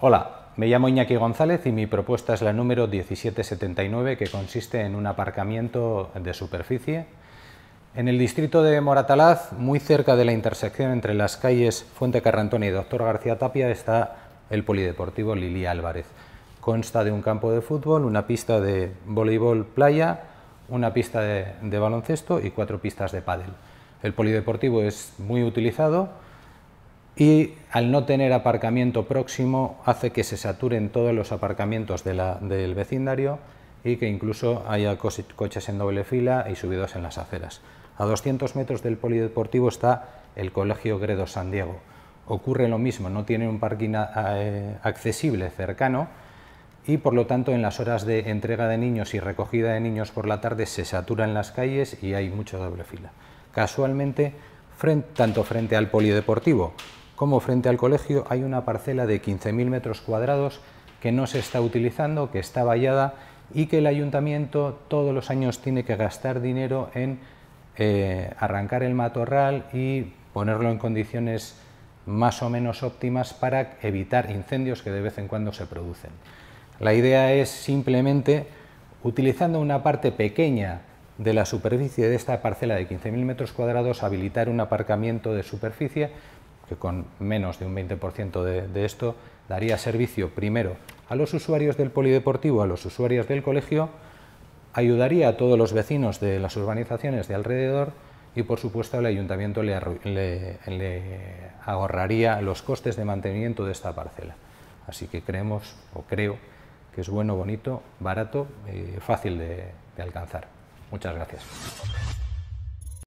Hola, me llamo Iñaki González y mi propuesta es la número 1779 que consiste en un aparcamiento de superficie. En el distrito de Moratalaz, muy cerca de la intersección entre las calles Fuente Carrantón y Doctor García Tapia, está el polideportivo Lili Álvarez. Consta de un campo de fútbol, una pista de voleibol playa, una pista de, de baloncesto y cuatro pistas de pádel. El polideportivo es muy utilizado y al no tener aparcamiento próximo hace que se saturen todos los aparcamientos del vecindario y que incluso haya coches en doble fila y subidos en las aceras. A 200 metros del polideportivo está el Colegio Gredo San Diego. Ocurre lo mismo, no tiene un parking eh, accesible cercano y por lo tanto en las horas de entrega de niños y recogida de niños por la tarde se saturan las calles y hay mucha doble fila. Casualmente, tanto frente al polideportivo como frente al colegio hay una parcela de 15.000 metros cuadrados que no se está utilizando, que está vallada y que el ayuntamiento todos los años tiene que gastar dinero en eh, arrancar el matorral y ponerlo en condiciones más o menos óptimas para evitar incendios que de vez en cuando se producen. La idea es simplemente, utilizando una parte pequeña de la superficie de esta parcela de 15.000 metros cuadrados, habilitar un aparcamiento de superficie que con menos de un 20% de, esto daría servicio primero a los usuarios del polideportivo, a los usuarios del colegio, ayudaría a todos los vecinos de las urbanizaciones de alrededor y por supuesto al ayuntamiento le, ahorraría los costes de mantenimiento de esta parcela. Así que creemos o creo que es bueno, bonito, barato y eh, fácil de alcanzar. Muchas gracias.